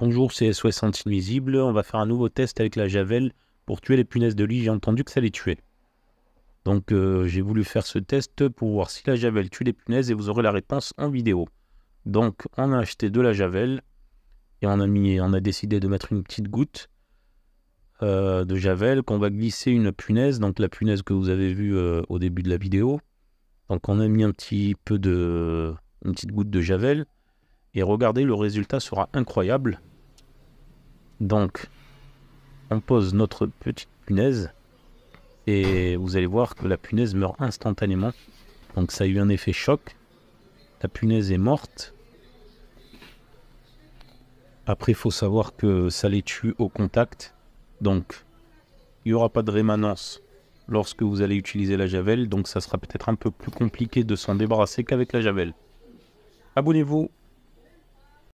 Bonjour, c'est 60 Invisible. On va faire un nouveau test avec la Javel pour tuer les punaises de lit. J'ai entendu que ça les tuait. Donc, euh, j'ai voulu faire ce test pour voir si la Javel tue les punaises et vous aurez la réponse en vidéo. Donc, on a acheté de la Javel et on a, mis, on a décidé de mettre une petite goutte euh, de Javel qu'on va glisser une punaise. Donc, la punaise que vous avez vue euh, au début de la vidéo. Donc, on a mis un petit peu de. une petite goutte de Javel. Et regardez, le résultat sera incroyable. Donc, on pose notre petite punaise. Et vous allez voir que la punaise meurt instantanément. Donc ça a eu un effet choc. La punaise est morte. Après, il faut savoir que ça les tue au contact. Donc, il n'y aura pas de rémanence lorsque vous allez utiliser la javel. Donc, ça sera peut-être un peu plus compliqué de s'en débarrasser qu'avec la javel. Abonnez-vous